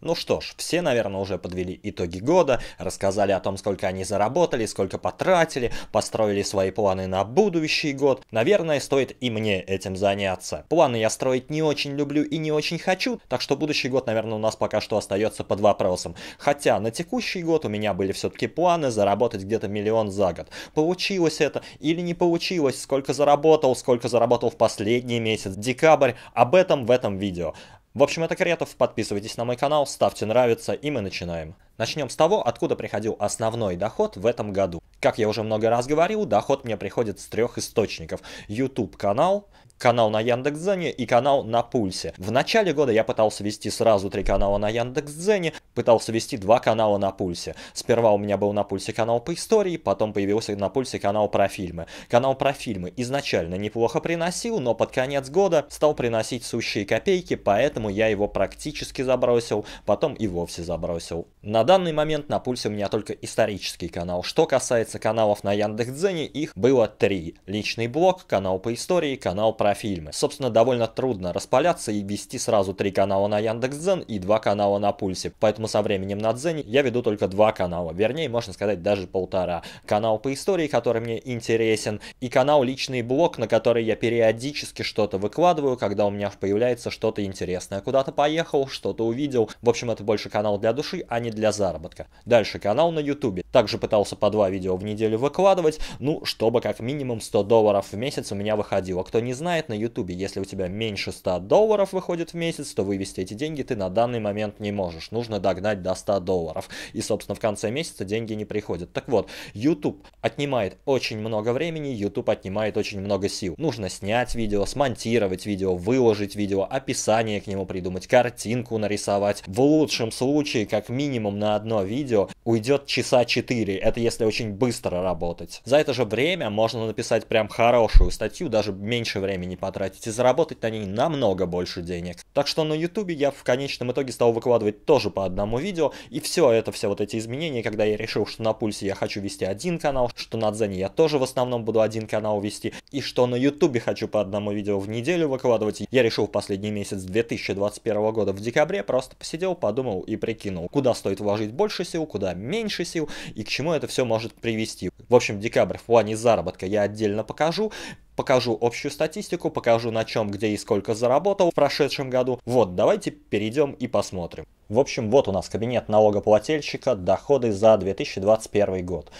Ну что ж, все, наверное, уже подвели итоги года, рассказали о том, сколько они заработали, сколько потратили, построили свои планы на будущий год. Наверное, стоит и мне этим заняться. Планы я строить не очень люблю и не очень хочу, так что будущий год, наверное, у нас пока что остается под вопросом. Хотя на текущий год у меня были все-таки планы заработать где-то миллион за год. Получилось это или не получилось, сколько заработал, сколько заработал в последний месяц, декабрь, об этом в этом видео. В общем, это Кретов, подписывайтесь на мой канал, ставьте нравится и мы начинаем. Начнем с того, откуда приходил основной доход в этом году. Как я уже много раз говорил, доход мне приходит с трех источников. YouTube канал, канал на Яндекс.Дзене и канал на Пульсе. В начале года я пытался вести сразу три канала на Яндекс.Дзене, пытался вести два канала на Пульсе. Сперва у меня был на Пульсе канал по истории, потом появился на Пульсе канал про фильмы. Канал про фильмы изначально неплохо приносил, но под конец года стал приносить сущие копейки, поэтому я его практически забросил, потом и вовсе забросил. На данный момент на Пульсе у меня только исторический канал. Что касается касается каналов на Яндекс.Дзене, их было три. Личный блог, канал по истории, канал про фильмы. Собственно, довольно трудно распаляться и вести сразу три канала на Яндекс.Дзен и два канала на Пульсе. Поэтому со временем на Дзене я веду только два канала. Вернее, можно сказать, даже полтора. Канал по истории, который мне интересен, и канал личный блог, на который я периодически что-то выкладываю, когда у меня появляется что-то интересное. Куда-то поехал, что-то увидел. В общем, это больше канал для души, а не для заработка. Дальше канал на Ютубе. Также пытался по два видео в неделю выкладывать, ну, чтобы как минимум 100 долларов в месяц у меня выходило. Кто не знает, на ютубе, если у тебя меньше 100 долларов выходит в месяц, то вывести эти деньги ты на данный момент не можешь, нужно догнать до 100 долларов. И, собственно, в конце месяца деньги не приходят. Так вот, YouTube отнимает очень много времени, YouTube отнимает очень много сил. Нужно снять видео, смонтировать видео, выложить видео, описание к нему придумать, картинку нарисовать. В лучшем случае, как минимум на одно видео, уйдет часа 4. Это если очень быстро быстро работать. За это же время можно написать прям хорошую статью, даже меньше времени потратить и заработать на ней намного больше денег. Так что на ютубе я в конечном итоге стал выкладывать тоже по одному видео, и все это, все вот эти изменения, когда я решил, что на пульсе я хочу вести один канал, что на дзене я тоже в основном буду один канал вести, и что на ютубе хочу по одному видео в неделю выкладывать, я решил в последний месяц 2021 года в декабре, просто посидел, подумал и прикинул, куда стоит вложить больше сил, куда меньше сил, и к чему это все может привести перевести. В общем, декабрь в плане заработка я отдельно покажу покажу общую статистику, покажу на чем, где и сколько заработал в прошедшем году. Вот, давайте перейдем и посмотрим. В общем, вот у нас кабинет налогоплательщика, доходы за 2021 год.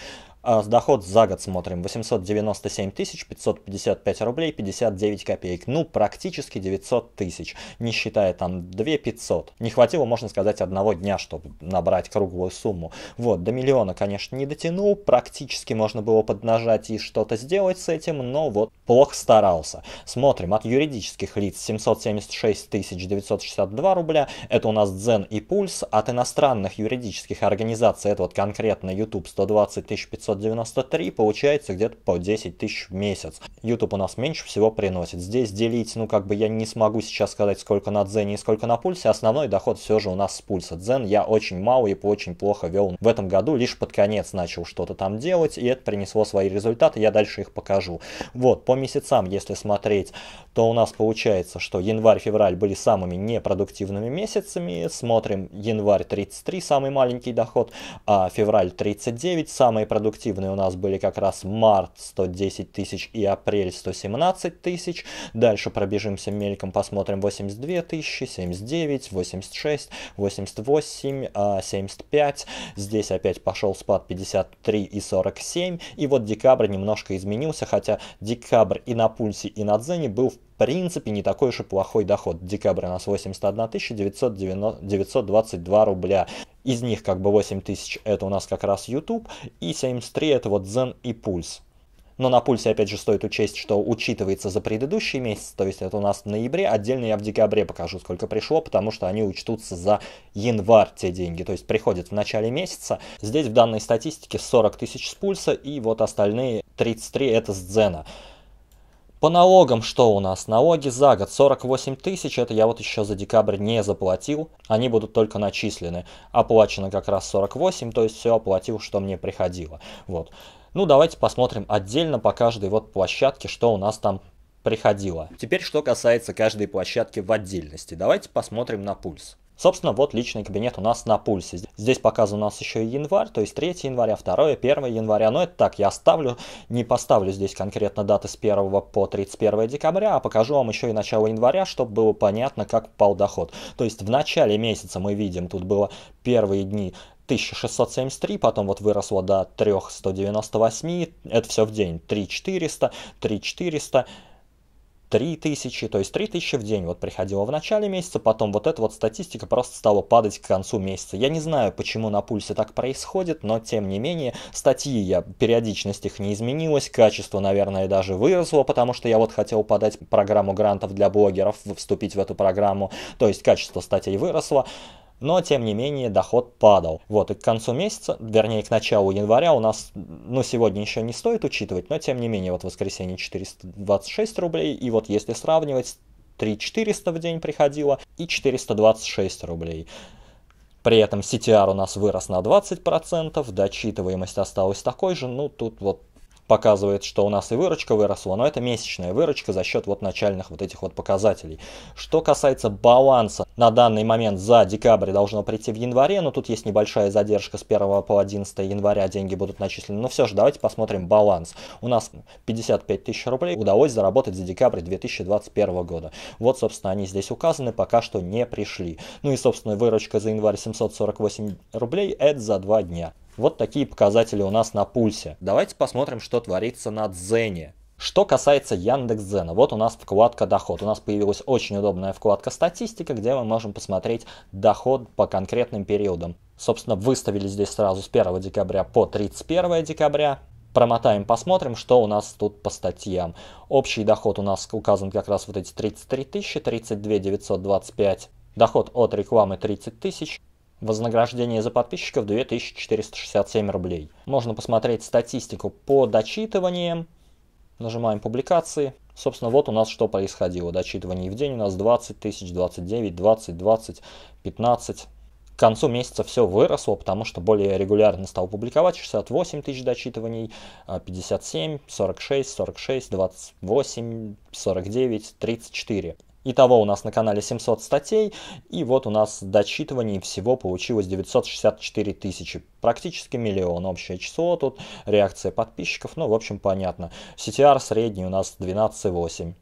А, доход за год смотрим. 897 555 рублей 59 копеек. Ну, практически 900 тысяч. Не считая там 2 500. Не хватило, можно сказать, одного дня, чтобы набрать круглую сумму. Вот, до миллиона, конечно, не дотянул. Практически можно было поднажать и что-то сделать с этим, но вот плохо старался. Смотрим, от юридических лиц 776 962 рубля. Это у нас Дзен и Пульс. От иностранных юридических организаций, это вот конкретно YouTube 120 500 793, получается где-то по 10 тысяч в месяц. YouTube у нас меньше всего приносит. Здесь делить, ну как бы я не смогу сейчас сказать, сколько на дзене и сколько на пульсе. Основной доход все же у нас с пульса. Дзен я очень мало и очень плохо вел в этом году. Лишь под конец начал что-то там делать, и это принесло свои результаты. Я дальше их покажу. Вот, по месяцам, если смотреть, то у нас получается, что январь-февраль были самыми непродуктивными месяцами. Смотрим январь 33, самый маленький доход, а февраль 39, самые продуктивные продуктивные у нас были как раз март 110 тысяч и апрель 117 тысяч. Дальше пробежимся мельком, посмотрим 82 тысячи, 79, 86, 88, 75. Здесь опять пошел спад 53 и 47. И вот декабрь немножко изменился, хотя декабрь и на пульсе, и на дзене был в принципе не такой уж и плохой доход. Декабрь у нас 81 990, 922 рубля. Из них как бы 8 тысяч это у нас как раз YouTube, и 73 это вот Zen и Пульс. Но на пульсе, опять же, стоит учесть, что учитывается за предыдущий месяц, то есть это у нас в ноябре, отдельно я в декабре покажу, сколько пришло, потому что они учтутся за январь те деньги, то есть приходят в начале месяца. Здесь в данной статистике 40 тысяч с пульса и вот остальные 33 это с дзена. По налогам что у нас? Налоги за год 48 тысяч, это я вот еще за декабрь не заплатил, они будут только начислены. Оплачено как раз 48, то есть все оплатил, что мне приходило. Вот. Ну давайте посмотрим отдельно по каждой вот площадке, что у нас там приходило. Теперь что касается каждой площадки в отдельности. Давайте посмотрим на пульс. Собственно, вот личный кабинет у нас на пульсе. Здесь показан у нас еще и январь, то есть 3 января, 2, 1 января. Но это так, я оставлю, не поставлю здесь конкретно даты с 1 по 31 декабря, а покажу вам еще и начало января, чтобы было понятно, как пал доход. То есть в начале месяца мы видим, тут было первые дни 1673, потом вот выросло до 3198, это все в день, 3400, 3400, 3000, то есть 3000 в день вот приходило в начале месяца, потом вот эта вот статистика просто стала падать к концу месяца. Я не знаю, почему на пульсе так происходит, но тем не менее, статьи я, периодичность их не изменилась, качество, наверное, даже выросло, потому что я вот хотел подать программу грантов для блогеров, вступить в эту программу, то есть качество статей выросло но тем не менее доход падал. Вот, и к концу месяца, вернее к началу января у нас, ну сегодня еще не стоит учитывать, но тем не менее, вот воскресенье 426 рублей, и вот если сравнивать, 3400 в день приходило и 426 рублей. При этом CTR у нас вырос на 20%, дочитываемость осталась такой же, ну тут вот показывает, что у нас и выручка выросла, но это месячная выручка за счет вот начальных вот этих вот показателей. Что касается баланса, на данный момент за декабрь должно прийти в январе, но тут есть небольшая задержка с 1 по 11 января, деньги будут начислены. Но ну все же давайте посмотрим баланс. У нас 55 тысяч рублей удалось заработать за декабрь 2021 года. Вот, собственно, они здесь указаны, пока что не пришли. Ну и, собственно, выручка за январь 748 рублей, это за два дня. Вот такие показатели у нас на пульсе. Давайте посмотрим, что творится на Дзене. Что касается Яндекс.Дзена, вот у нас вкладка «Доход». У нас появилась очень удобная вкладка «Статистика», где мы можем посмотреть доход по конкретным периодам. Собственно, выставили здесь сразу с 1 декабря по 31 декабря. Промотаем, посмотрим, что у нас тут по статьям. Общий доход у нас указан как раз вот эти 33 тысячи, 32 925. Доход от рекламы 30 тысяч, Вознаграждение за подписчиков 2467 рублей. Можно посмотреть статистику по дочитываниям. Нажимаем публикации. Собственно, вот у нас что происходило. Дочитывание в день у нас 20 тысяч, 29, 20, 20, 15. К концу месяца все выросло, потому что более регулярно стал публиковать 68 тысяч дочитываний, 57, 46, 46, 28, 49, 34. Итого у нас на канале 700 статей, и вот у нас дочитываний всего получилось 964 тысячи, практически миллион общее число, тут реакция подписчиков, ну в общем понятно. CTR средний у нас 12,8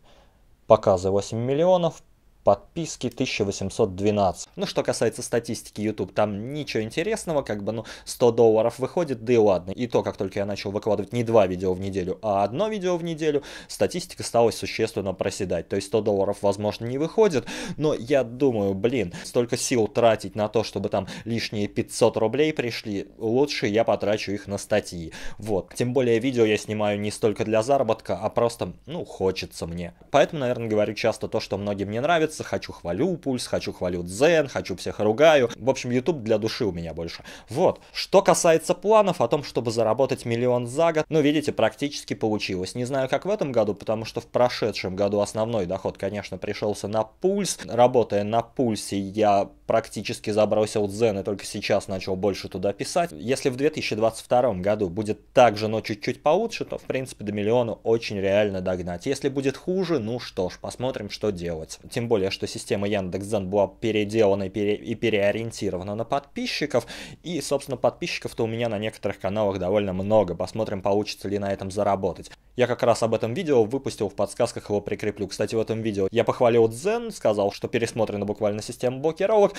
показы 8 миллионов, подписки 1812. Ну, что касается статистики YouTube, там ничего интересного, как бы, ну, 100 долларов выходит, да и ладно. И то, как только я начал выкладывать не два видео в неделю, а одно видео в неделю, статистика стала существенно проседать. То есть 100 долларов, возможно, не выходит, но я думаю, блин, столько сил тратить на то, чтобы там лишние 500 рублей пришли, лучше я потрачу их на статьи. Вот. Тем более видео я снимаю не столько для заработка, а просто, ну, хочется мне. Поэтому, наверное, говорю часто то, что многим не нравится, нравится, хочу хвалю пульс, хочу хвалю дзен, хочу всех ругаю. В общем, YouTube для души у меня больше. Вот. Что касается планов о том, чтобы заработать миллион за год, ну, видите, практически получилось. Не знаю, как в этом году, потому что в прошедшем году основной доход, конечно, пришелся на пульс. Работая на пульсе, я практически забросил дзен и только сейчас начал больше туда писать. Если в 2022 году будет так же, но чуть-чуть получше, то, в принципе, до миллиона очень реально догнать. Если будет хуже, ну что ж, посмотрим, что делать. Тем более, говоря, что система Яндекс.Дзен была переделана и, пере, и переориентирована на подписчиков. И, собственно, подписчиков-то у меня на некоторых каналах довольно много. Посмотрим, получится ли на этом заработать. Я как раз об этом видео выпустил в подсказках, его прикреплю. Кстати, в этом видео я похвалил Дзен, сказал, что пересмотрена буквально система блокировок.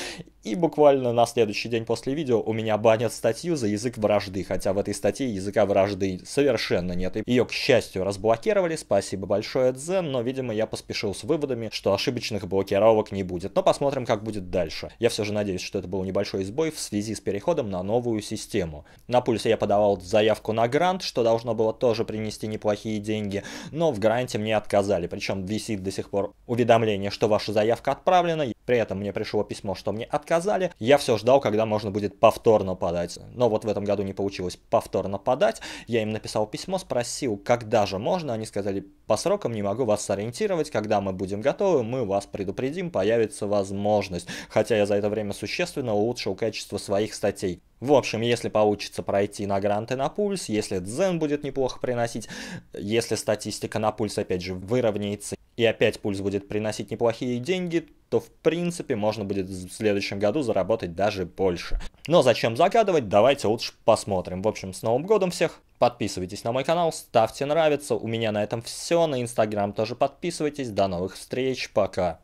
И буквально на следующий день после видео у меня банят статью за язык вражды. Хотя в этой статье языка вражды совершенно нет. Ее, к счастью, разблокировали. Спасибо большое, Дзен. Но, видимо, я поспешил с выводами, что ошибочных блокировок не будет. Но посмотрим, как будет дальше. Я все же надеюсь, что это был небольшой сбой в связи с переходом на новую систему. На пульсе я подавал заявку на грант, что должно было тоже принести неплохие деньги, но в гранте мне отказали. Причем висит до сих пор уведомление, что ваша заявка отправлена. При этом мне пришло письмо, что мне отказали. Я все ждал, когда можно будет повторно подать. Но вот в этом году не получилось повторно подать. Я им написал письмо, спросил, когда же можно. Они сказали, по срокам не могу вас сориентировать. Когда мы будем готовы, мы вас предупредим, появится возможность. Хотя я за это время существенно улучшил качество своих статей. В общем, если получится пройти на гранты на пульс, если дзен будет неплохо приносить, если статистика на пульс опять же выровняется, и опять пульс будет приносить неплохие деньги, то в принципе можно будет в следующем году заработать даже больше. Но зачем загадывать, давайте лучше посмотрим. В общем, с Новым годом всех! Подписывайтесь на мой канал, ставьте нравится. У меня на этом все. На инстаграм тоже подписывайтесь. До новых встреч, пока!